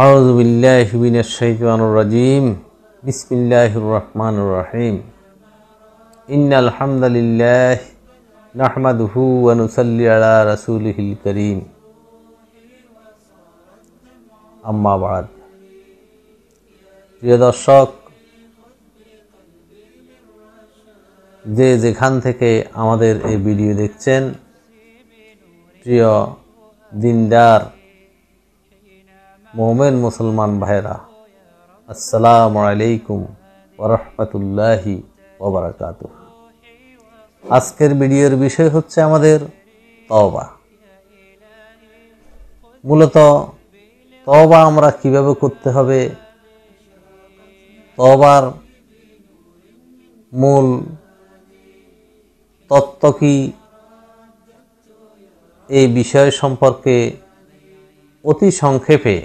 আউজবিল্লাহিবিনজিম বিসমিল্লাহির রহমান রহিম ইন্নাল হামদুলিল্লাহ নাহমাদুহু ওয়ানুসাল্লি আলা রাসূলিহিল করিম আম্মা প্রিয় দর্শক যে যেখান থেকে আমাদের এই ভিডিও দেখছেন প্রিয় দিনদার মোমেন মুসলমান ভাইরা আসসালামু আলাইকুম ওরহমতুল্লাহি ওবরাকাত আজকের ভিডিওর বিষয় হচ্ছে আমাদের তওবা মূলত তওবা আমরা কিভাবে করতে হবে তওবার মূল তত্ত্ব কি এই বিষয় সম্পর্কে অতি সংক্ষেপে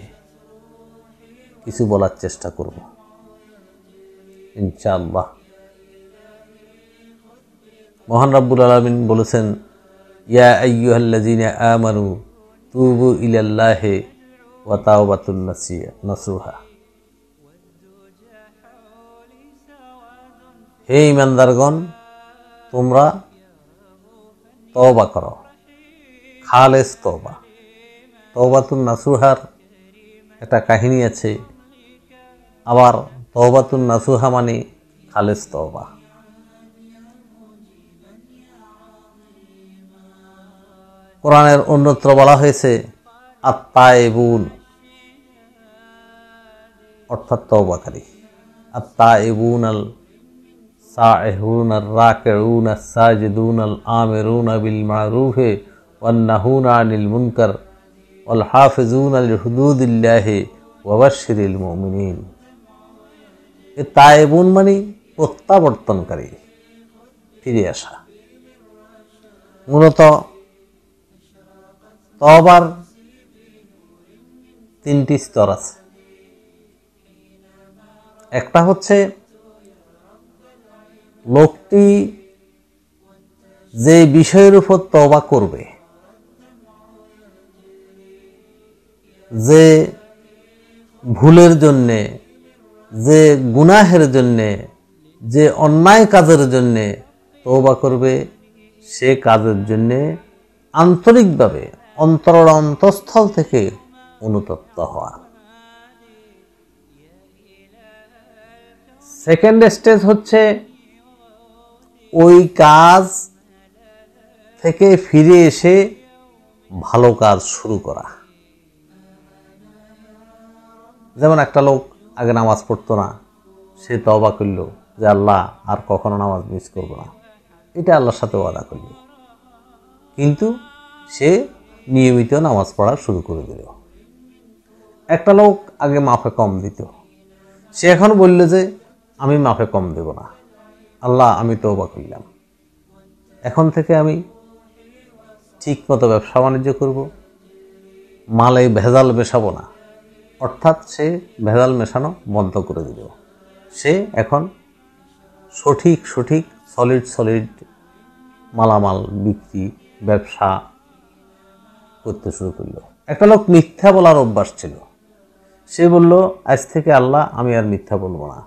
কিছু বলার চেষ্টা করব ইনশাআল্লাহ মহান রাব্বুল আলমিন বলেছেন ইয়া আইয়ুহাল্লাজিনা আমানু তুবু ইলাল্লাহে তাওবাতুন নাসিয়া নাসুহা হে ইমানদারগণ তোমরা তওবা করো খালেস তওবা তওবাতুন নাসুহার একটা কাহিনী আছে আবার তহবাতুন নাসুহা মানে খালেস তহবা কোরআনের অন্যত্র বলা হয়েছে আত্মায়েবুন অর্থাৎ তওবাকারী আত্মায়েবুন আল সাহেহুন আর রাকেউন আর সাজেদুন আল আমেরুন বিল মারুহে والنهون عن المنكر والحافظون لحدود الله وبشر মোমিন তায়েবুন মানে প্রত্যাবর্তনকারী ফিরে আসা মূলত তবার তিনটি স্তর আছে একটা হচ্ছে লোকটি যে বিষয়ের উপর তবা করবে যে ভুলের জন্যে যে গুনাহের জন্যে যে অন্যায় কাজের জন্যে তৌবা করবে সে কাজের জন্যে আন্তরিকভাবে অন্তর অন্তঃস্থল থেকে অনুতপ্ত হওয়া সেকেন্ড স্টেজ হচ্ছে ওই কাজ থেকে ফিরে এসে ভালো কাজ শুরু করা যেমন একটা লোক আগে নামাজ পড়তো না সে তবা করল যে আল্লাহ আর কখনো নামাজ মিস করবো না এটা আল্লাহর সাথে ওয়াদা করল কিন্তু সে নিয়মিত নামাজ পড়া শুরু করে দিল একটা লোক আগে মাফে কম দিত সে এখন বললো যে আমি মাফে কম দেব না আল্লাহ আমি তৌবা করলাম এখন থেকে আমি ঠিক মতো ব্যবসা বাণিজ্য করব মালে ভেজাল বেসাবো না অর্থাৎ সে ভেজাল মেশানো বন্ধ করে দিল সে এখন সঠিক সঠিক সলিড সলিড মালামাল বিক্রি ব্যবসা করতে শুরু করলো একটা লোক মিথ্যা বলার অভ্যাস ছিল সে বলল আজ থেকে আল্লাহ আমি আর মিথ্যা বলবো না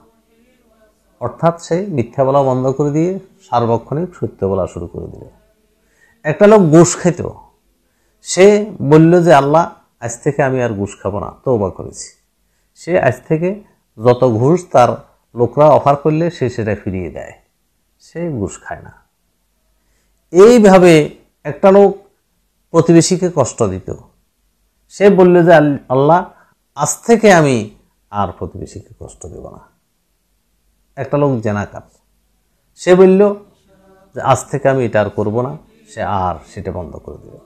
অর্থাৎ সে মিথ্যা বলা বন্ধ করে দিয়ে সার্বক্ষণিক সত্য বলা শুরু করে দিল একটা লোক গোশ খেত সে বলল যে আল্লাহ আজ থেকে আমি আর ঘুষ খাবো না তৌবা করেছি সে আজ থেকে যত ঘুষ তার লোকরা অফার করলে সে সেটা ফিরিয়ে দেয় সে ঘুষ খায় না এইভাবে একটা লোক প্রতিবেশীকে কষ্ট দিত সে বলল যে আল্লাহ আজ থেকে আমি আর প্রতিবেশীকে কষ্ট দেব না একটা লোক জেনাকার সে বলল যে আজ থেকে আমি এটা আর করবো না সে আর সেটা বন্ধ করে দেবে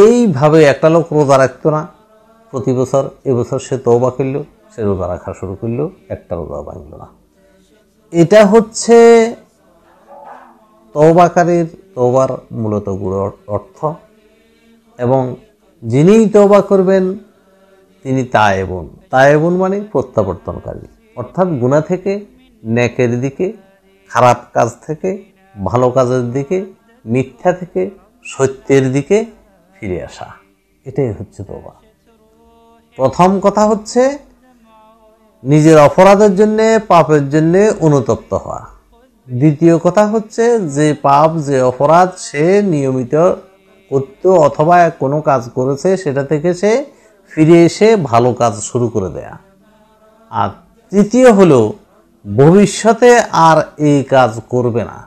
এইভাবে একটা লোক রোজা রাখতো না প্রতি বছর এবছর সে তৌবা করল সে রোজা রাখা শুরু করলো একটা রোজা ভাঙল না এটা হচ্ছে তৌবাকারীর তোবার মূলত গুড় অর্থ এবং যিনিই তোবা করবেন তিনি তায়েবন তায়েবন মানে প্রত্যাবর্তনকারী অর্থাৎ গুণা থেকে ন্যাকের দিকে খারাপ কাজ থেকে ভালো কাজের দিকে মিথ্যা থেকে সত্যের দিকে ফিরে আসা এটাই হচ্ছে তোবা প্রথম কথা হচ্ছে নিজের অপরাধের জন্যে পাপের জন্যে অনুতপ্ত হওয়া দ্বিতীয় কথা হচ্ছে যে পাপ যে অপরাধ সে নিয়মিত করত অথবা কোনো কাজ করেছে সেটা থেকে সে ফিরে এসে ভালো কাজ শুরু করে দেয়া আর তৃতীয় হলো ভবিষ্যতে আর এই কাজ করবে না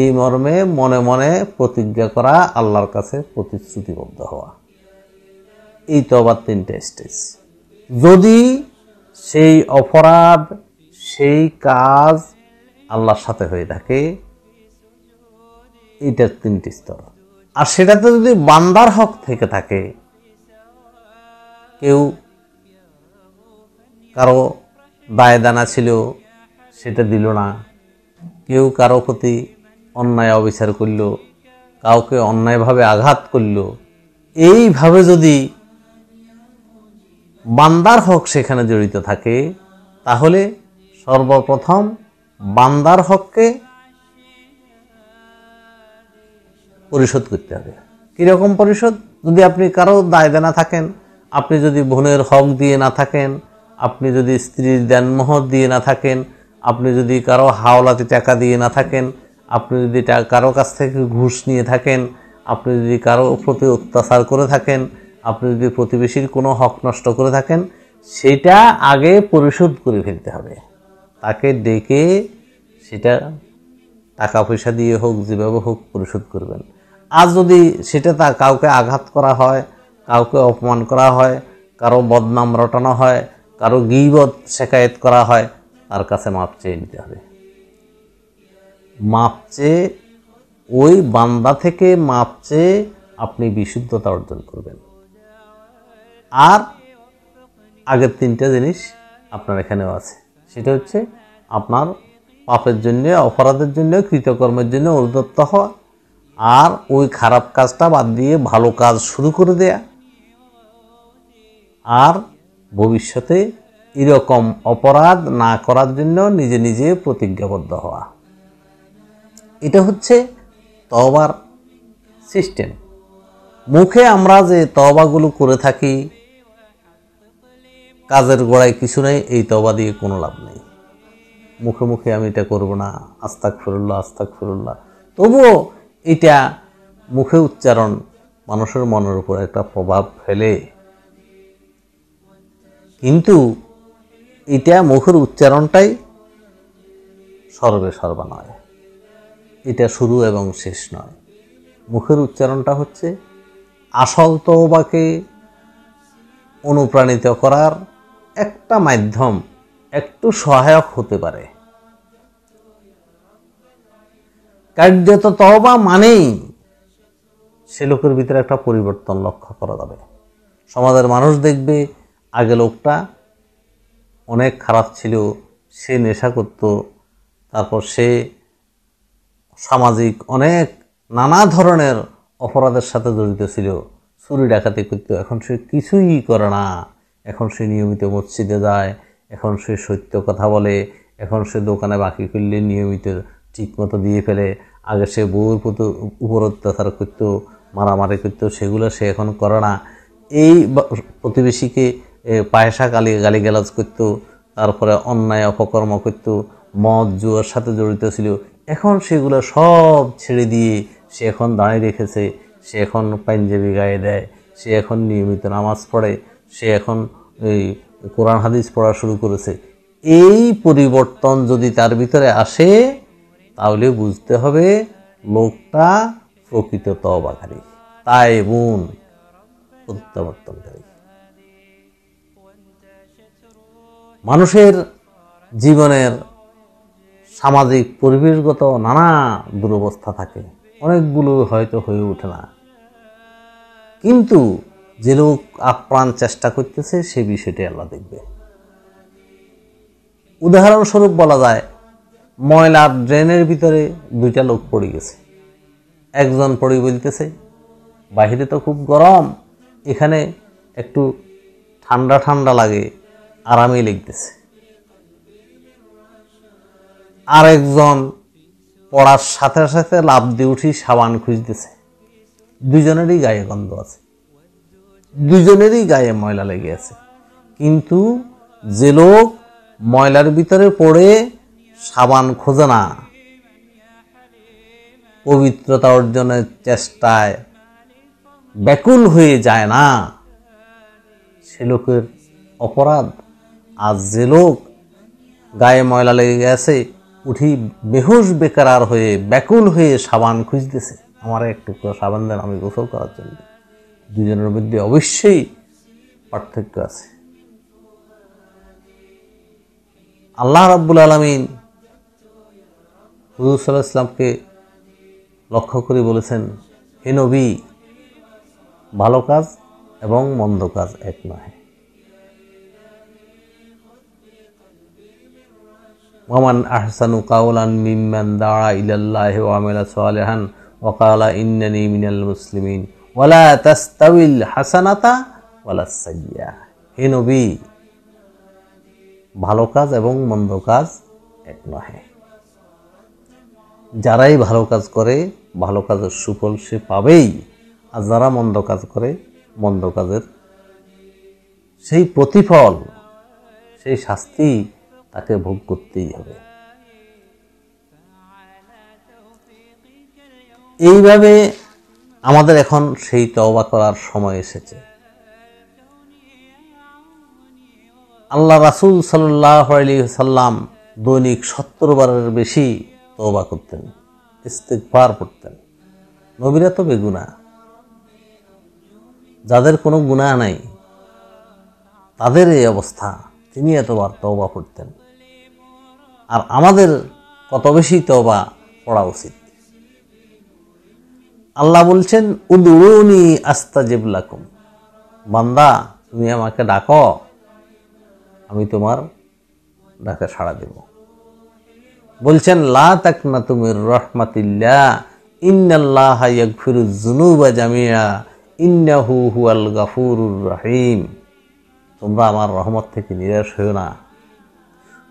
এই মর্মে মনে মনে প্রতিজ্ঞা করা আল্লাহর কাছে প্রতিশ্রুতিবদ্ধ হওয়া এই তো আবার তিনটে স্টেজ যদি সেই অপরাধ সেই কাজ আল্লাহর সাথে হয়ে থাকে এটার তিনটি স্তর আর সেটাতে যদি বান্দার হক থেকে থাকে কেউ কারো দায় দানা ছিল সেটা দিল না কেউ কারো প্রতি অন্যায় অবিচার করল কাউকে অন্যায়ভাবে আঘাত করল এইভাবে যদি বান্দার হক সেখানে জড়িত থাকে তাহলে সর্বপ্রথম বান্দার হককে পরিশোধ করতে হবে কীরকম পরিশোধ যদি আপনি কারো দায় দেনা থাকেন আপনি যদি বোনের হক দিয়ে না থাকেন আপনি যদি স্ত্রীর দেনমোহর দিয়ে না থাকেন আপনি যদি কারো হাওলাতে টাকা দিয়ে না থাকেন আপনি যদি কারো কাছ থেকে ঘুষ নিয়ে থাকেন আপনি যদি কারো প্রতি অত্যাচার করে থাকেন আপনি যদি প্রতিবেশীর কোনো হক নষ্ট করে থাকেন সেটা আগে পরিশোধ করে ফেলতে হবে তাকে ডেকে সেটা টাকা পয়সা দিয়ে হোক যেভাবে হোক পরিশোধ করবেন আর যদি সেটা তা কাউকে আঘাত করা হয় কাউকে অপমান করা হয় কারো বদনাম রটানো হয় কারো গিবদ শেখায়ত করা হয় তার কাছে মাপ চেয়ে নিতে হবে মাপচে ওই বান্দা থেকে মাপ আপনি বিশুদ্ধতা অর্জন করবেন আর আগের তিনটা জিনিস আপনার এখানেও আছে সেটা হচ্ছে আপনার পাপের জন্য অপরাধের জন্য কৃতকর্মের জন্য অনুদত্ত হওয়া আর ওই খারাপ কাজটা বাদ দিয়ে ভালো কাজ শুরু করে দেয়া আর ভবিষ্যতে এরকম অপরাধ না করার জন্য নিজে নিজে প্রতিজ্ঞাবদ্ধ হওয়া এটা হচ্ছে তবার সিস্টেম মুখে আমরা যে তবাগুলো করে থাকি কাজের গোড়ায় কিছু নেই এই তবা দিয়ে কোনো লাভ নেই মুখে মুখে আমি এটা করব না আস্তাক ফিরুল্লাহ আস্তাক ফিরুল্লাহ তবুও এটা মুখে উচ্চারণ মানুষের মনের উপর একটা প্রভাব ফেলে কিন্তু এটা মুখের উচ্চারণটাই সর্বে সর্বা নয় এটা শুরু এবং শেষ নয় মুখের উচ্চারণটা হচ্ছে আসল তওবাকে অনুপ্রাণিত করার একটা মাধ্যম একটু সহায়ক হতে পারে কার্যত তহবা মানেই সে লোকের ভিতরে একটা পরিবর্তন লক্ষ্য করা যাবে সমাজের মানুষ দেখবে আগে লোকটা অনেক খারাপ ছিল সে নেশা করত তারপর সে সামাজিক অনেক নানা ধরনের অপরাধের সাথে জড়িত ছিল চুরি ডাকাতি করতো এখন সে কিছুই করে না এখন সে নিয়মিত মসজিদে যায় এখন সে সত্য কথা বলে এখন সে দোকানে বাকি করলে নিয়মিত ঠিক মতো দিয়ে ফেলে আগে সে বউর প্রতি উপর অত্যাচার করতো মারামারি করতো সেগুলো সে এখন করে না এই প্রতিবেশীকে পায়সা গালি গালিগালাজ করতো তারপরে অন্যায় অপকর্ম করতো মদ জুয়ার সাথে জড়িত ছিল এখন সেগুলো সব ছেড়ে দিয়ে সে এখন দাঁড়িয়ে রেখেছে সে এখন পাঞ্জাবি গায়ে দেয় সে এখন নিয়মিত নামাজ পড়ে সে এখন এই কোরআন হাদিস পড়া শুরু করেছে এই পরিবর্তন যদি তার ভিতরে আসে তাহলে বুঝতে হবে লোকটা প্রকৃত তবাকারী তাই বোন প্রত্যাবর্তনকারী মানুষের জীবনের সামাজিক পরিবেশগত নানা দুরবস্থা থাকে অনেকগুলো হয়তো হয়ে ওঠে না কিন্তু যে লোক আপ্রাণ চেষ্টা করতেছে সে বিষয়টি আল্লাহ দেখবে উদাহরণস্বরূপ বলা যায় ময়লার ড্রেনের ভিতরে দুইটা লোক পড়ে গেছে একজন পড়ে বলতেছে বাহিরে তো খুব গরম এখানে একটু ঠান্ডা ঠান্ডা লাগে আরামে লিখতেছে আরেকজন পড়ার সাথে সাথে লাভ দিয়ে উঠি সাবান খুঁজতেছে দুজনেরই গায়ে গন্ধ আছে দুজনেরই গায়ে ময়লা লেগে আছে কিন্তু যে লোক ময়লার ভিতরে পড়ে সাবান খোঁজে না পবিত্রতা অর্জনের চেষ্টায় ব্যাকুল হয়ে যায় না সে লোকের অপরাধ আর যে লোক গায়ে ময়লা লেগে গেছে উঠি বেহুশ বেকারার হয়ে ব্যাকুল হয়ে সাবান খুঁজতেছে আমার এক টুকরো সাবান দেন আমি গোসল করার জন্য দুজনের মধ্যে অবশ্যই পার্থক্য আছে আল্লাহ রাব্বুল আলমিন হুজুর সাল্লাহ ইসলামকে লক্ষ্য করে বলেছেন হে নবী ভালো কাজ এবং মন্দ কাজ এক নহে ওমান আহসানু কাউলান মিম্মান ওয়া ইলাল্লাহ ওয়ামেলা সোয়ালেহান ওকালা ইন্নানি মিনাল মুসলিমিন ওয়ালা তাস্তাবিল হাসানাতা লা সাইয়া হে নবী ভালো কাজ এবং মন্দ কাজ এক নহে যারাই ভালো কাজ করে ভালো কাজের সুফল সে পাবেই আর যারা মন্দ কাজ করে মন্দ কাজের সেই প্রতিফল সেই শাস্তি তাকে ভোগ করতেই হবে এইভাবে আমাদের এখন সেই তওবা করার সময় এসেছে আল্লাহ রাসুল সাল্লাহ আলি সাল্লাম দৈনিক সত্তর বারের বেশি তওবা করতেন ইস্তেকবার করতেন নবীরা তো বেগুনা যাদের কোনো গুণা নাই তাদের এই অবস্থা তিনি এতবার তওবা পড়তেন আর আমাদের কত বেশি তওবা পড়া উচিত আল্লাহ বলছেন উদরুনি আস্তা জেবলাকুম বান্দা তুমি আমাকে ডাকো আমি তোমার ডাকে সাড়া দেব বলছেন লা তাক না তুমি রহমাতিল্লা ইন্নাল্লাহ ইয়াগফিরুজ জুনুবা জামিয়া ইন্নাহু হুয়াল গাফুরুর রহিম তোমরা আমার রহমত থেকে নিরাশ হয়েও না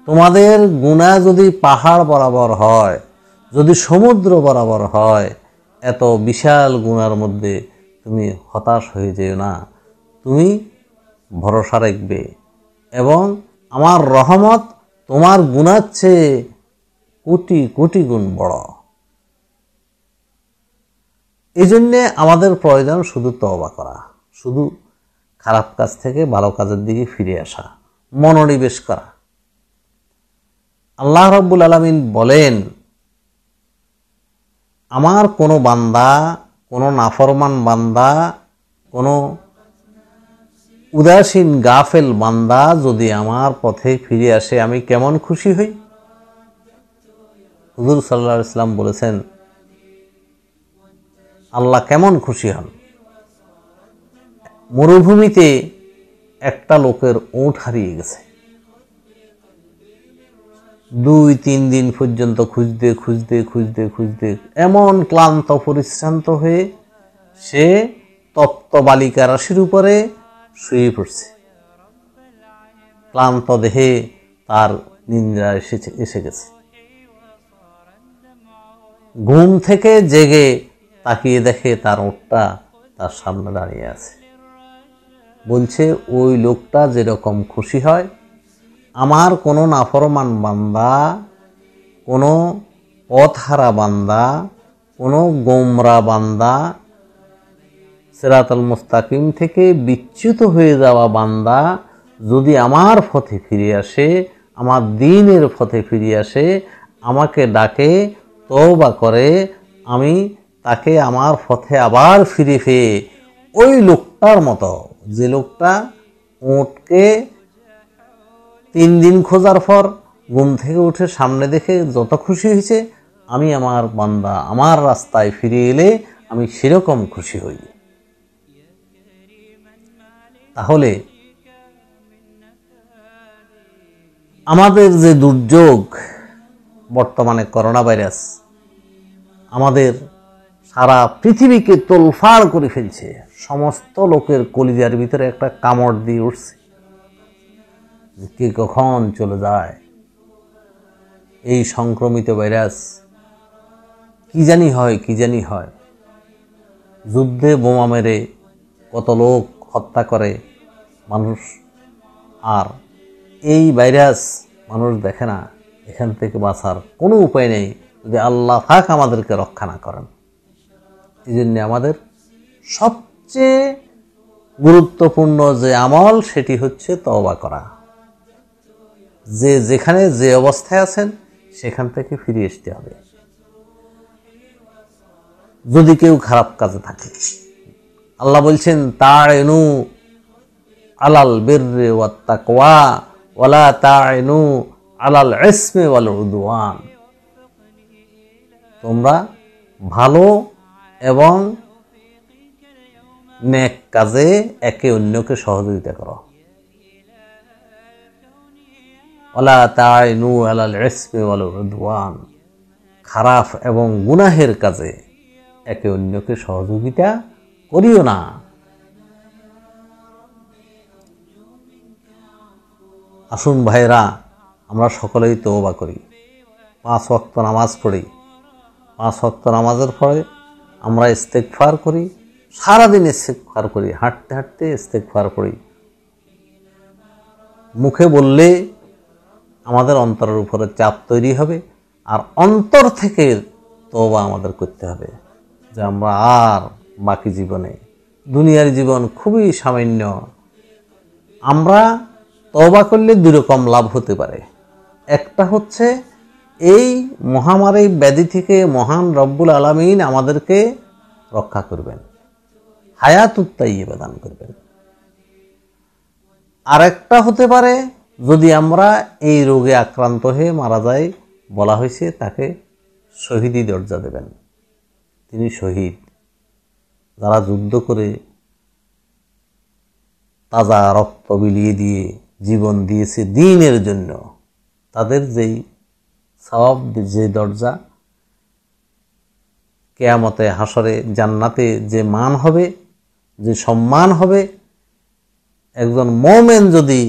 তোমাদের গুণা যদি পাহাড় বরাবর হয় যদি সমুদ্র বরাবর হয় এত বিশাল গুণার মধ্যে তুমি হতাশ হয়ে যেও না তুমি ভরসা রাখবে এবং আমার রহমত তোমার গুণার চেয়ে কোটি কোটি গুণ বড় এই জন্যে আমাদের প্রয়োজন শুধু তবা করা শুধু খারাপ কাজ থেকে ভালো কাজের দিকে ফিরে আসা মনোনিবেশ করা আল্লাহ রব্বুল আলমিন বলেন আমার কোনো বান্দা কোনো নাফরমান বান্দা কোনো উদাসীন গাফেল বান্দা যদি আমার পথে ফিরে আসে আমি কেমন খুশি হই হুজুর সাল্লাহ ইসলাম বলেছেন আল্লাহ কেমন খুশি হন মরুভূমিতে একটা লোকের ওঁট হারিয়ে গেছে দুই তিন দিন পর্যন্ত খুঁজতে খুঁজতে খুঁজতে খুঁজতে এমন ক্লান্ত পরিশ্রান্ত হয়ে সে তপ্ত বালিকা রাশির উপরে শুয়ে পড়ছে ক্লান্ত দেহে তার নিন্দ্রা এসেছে এসে গেছে ঘুম থেকে জেগে তাকিয়ে দেখে তার ওটটা তার সামনে দাঁড়িয়ে আছে বলছে ওই লোকটা যেরকম খুশি হয় আমার কোনো নাফরমান বান্দা কোনো পথহারা বান্দা কোনো গোমরা বান্দা সেরাতল মুস্তাকিম থেকে বিচ্যুত হয়ে যাওয়া বান্দা যদি আমার পথে ফিরে আসে আমার দিনের পথে ফিরে আসে আমাকে ডাকে তওবা করে আমি তাকে আমার পথে আবার ফিরে পেয়ে ওই লোকটার মতো যে লোকটা ওঁটকে তিন দিন খোঁজার পর ঘুম থেকে উঠে সামনে দেখে যত খুশি হয়েছে আমি আমার বান্দা আমার রাস্তায় ফিরে এলে আমি সেরকম খুশি হই তাহলে আমাদের যে দুর্যোগ বর্তমানে করোনা ভাইরাস আমাদের সারা পৃথিবীকে তোলফাড় করে ফেলছে সমস্ত লোকের কলিজার ভিতরে একটা কামড় দিয়ে উঠছে কে কখন চলে যায় এই সংক্রমিত ভাইরাস কি জানি হয় কি জানি হয় যুদ্ধে বোমা মেরে কত লোক হত্যা করে মানুষ আর এই ভাইরাস মানুষ দেখে না এখান থেকে বাঁচার কোনো উপায় নেই যদি আল্লাহ থাক আমাদেরকে রক্ষা না করেন এই জন্যে আমাদের সব সবচেয়ে গুরুত্বপূর্ণ যে আমল সেটি হচ্ছে তবা করা যে যেখানে যে অবস্থায় আছেন সেখান থেকে ফিরে আসতে হবে যদি কেউ খারাপ কাজে থাকে আল্লাহ বলছেন তার এনু আলাল বীর্রে ওয়াত্তাকওয়া ওয়ালা তা'নু আলাল ইসমে ওয়াল উদওয়ান তোমরা ভালো এবং নেক কাজে একে অন্যকে সহযোগিতা করো অলা তাই নু খারাপ এবং গুনাহের কাজে একে অন্যকে সহযোগিতা করিও না আসুন ভাইরা আমরা সকলেই তওবা করি পাঁচ ওয়াক্ত নামাজ পড়ি পাঁচ ওয়াক্ত নামাজের ফলে আমরা ইস্তেকফার করি সারাদিন ইস্তেকফার করি হাঁটতে হাঁটতে ইস্তেকফার করি মুখে বললে আমাদের অন্তরের উপরে চাপ তৈরি হবে আর অন্তর থেকে তবা আমাদের করতে হবে যে আমরা আর বাকি জীবনে দুনিয়ার জীবন খুবই সামান্য আমরা তবা করলে দুরকম লাভ হতে পারে একটা হচ্ছে এই মহামারী ব্যাধি থেকে মহান রব্বুল আলমিন আমাদেরকে রক্ষা করবেন হায়াত উত্তাইবা দান করবেন আরেকটা হতে পারে যদি আমরা এই রোগে আক্রান্ত হয়ে মারা যাই বলা হয়েছে তাকে শহীদি দরজা দেবেন তিনি শহীদ যারা যুদ্ধ করে তাজা রক্ত বিলিয়ে দিয়ে জীবন দিয়েছে দিনের জন্য তাদের যেই সব যে দরজা কেয়ামতে হাসরে জান্নাতে যে মান হবে যে সম্মান হবে একজন মোমেন যদি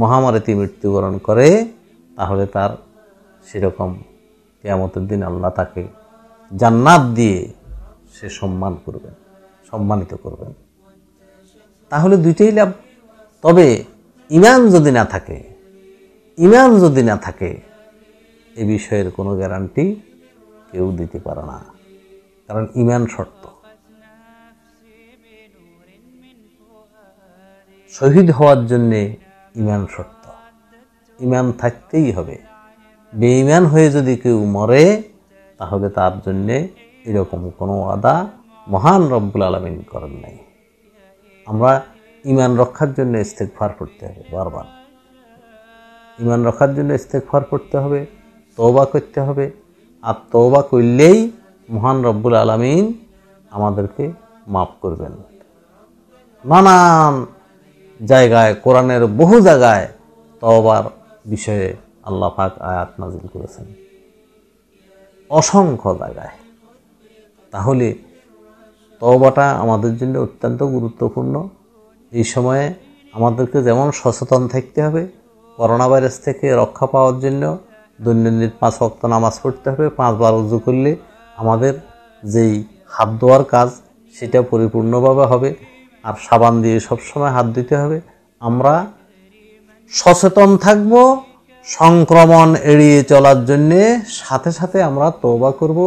মহামারীতে মৃত্যুবরণ করে তাহলে তার সেরকম কেয়ামতের দিন আল্লাহ তাকে জান্নাত দিয়ে সে সম্মান করবেন সম্মানিত করবেন তাহলে দুইটাই লাভ তবে ইমান যদি না থাকে ইমান যদি না থাকে এ বিষয়ের কোনো গ্যারান্টি কেউ দিতে পারে না কারণ ইমান শর্ত শহীদ হওয়ার জন্যে ইমান শর্ত ইমান থাকতেই হবে বেঈমান হয়ে যদি কেউ মরে তাহলে তার জন্যে এরকম কোনো আদা মহান রব্বুল আলমিন করেন নাই আমরা ইমান রক্ষার জন্য ফার করতে হবে বারবার ইমান রক্ষার জন্য ফার করতে হবে তৌবা করতে হবে আর তৌবা করলেই মহান রব্বুল আলমিন আমাদেরকে মাফ করবেন নানান জায়গায় কোরআনের বহু জায়গায় তওবার বিষয়ে আল্লাহ পাক আয়াত নাজিল করেছেন অসংখ্য জায়গায় তাহলে তওবাটা আমাদের জন্য অত্যন্ত গুরুত্বপূর্ণ এই সময়ে আমাদেরকে যেমন সচেতন থাকতে হবে করোনা ভাইরাস থেকে রক্ষা পাওয়ার জন্য দৈনন্দিন পাঁচ রক্ত নামাজ পড়তে হবে পাঁচবার উজু করলে আমাদের যেই হাত ধোয়ার কাজ সেটা পরিপূর্ণভাবে হবে আর সাবান দিয়ে সবসময় হাত দিতে হবে আমরা সচেতন থাকব সংক্রমণ এড়িয়ে চলার জন্যে সাথে সাথে আমরা তৌবা করব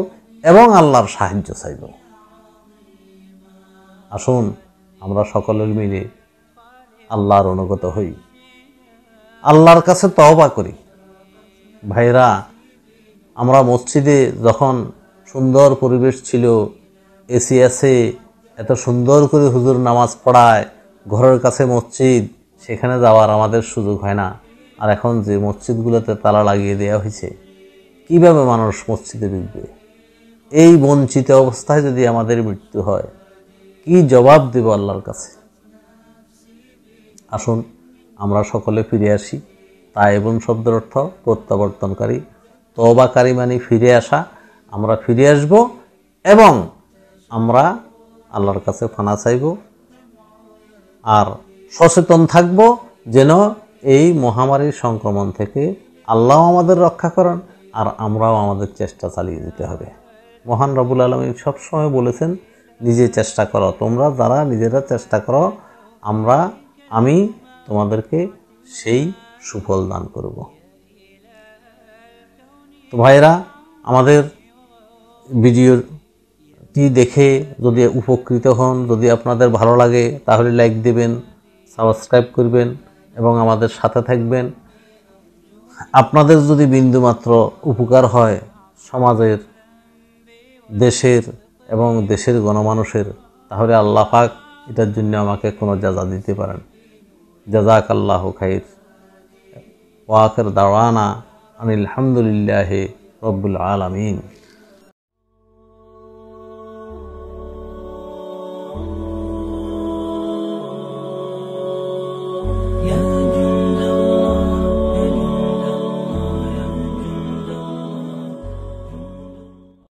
এবং আল্লাহর সাহায্য চাইব আসুন আমরা সকলের মিলে আল্লাহর অনুগত হই আল্লাহর কাছে তওবা করি ভাইরা আমরা মসজিদে যখন সুন্দর পরিবেশ ছিল এসি আছে এত সুন্দর করে হুজুর নামাজ পড়ায় ঘরের কাছে মসজিদ সেখানে যাওয়ার আমাদের সুযোগ হয় না আর এখন যে মসজিদগুলোতে তালা লাগিয়ে দেওয়া হয়েছে কীভাবে মানুষ মসজিদে ঢুকবে এই বঞ্চিত অবস্থায় যদি আমাদের মৃত্যু হয় কি জবাব দেব আল্লাহর কাছে আসুন আমরা সকলে ফিরে আসি তাই এবং শব্দের অর্থ প্রত্যাবর্তনকারী তবাকারী মানে ফিরে আসা আমরা ফিরে আসব এবং আমরা আল্লাহর কাছে ফানা চাইব আর সচেতন থাকব যেন এই মহামারীর সংক্রমণ থেকে আল্লাহ আমাদের রক্ষা করেন আর আমরাও আমাদের চেষ্টা চালিয়ে যেতে হবে মহান রবুল আলমী সবসময় বলেছেন নিজে চেষ্টা করো তোমরা যারা নিজেরা চেষ্টা করো আমরা আমি তোমাদেরকে সেই সুফল দান করব তো ভাইরা আমাদের ভিডিও টি দেখে যদি উপকৃত হন যদি আপনাদের ভালো লাগে তাহলে লাইক দেবেন সাবস্ক্রাইব করবেন এবং আমাদের সাথে থাকবেন আপনাদের যদি বিন্দুমাত্র উপকার হয় সমাজের দেশের এবং দেশের গণমানুষের তাহলে আল্লাহ পাক এটার জন্য আমাকে কোনো জাজা দিতে পারেন জাজাক আল্লাহ খাইর ওয়াকের দাওয়ানা আনিল রব্বুল আলমিন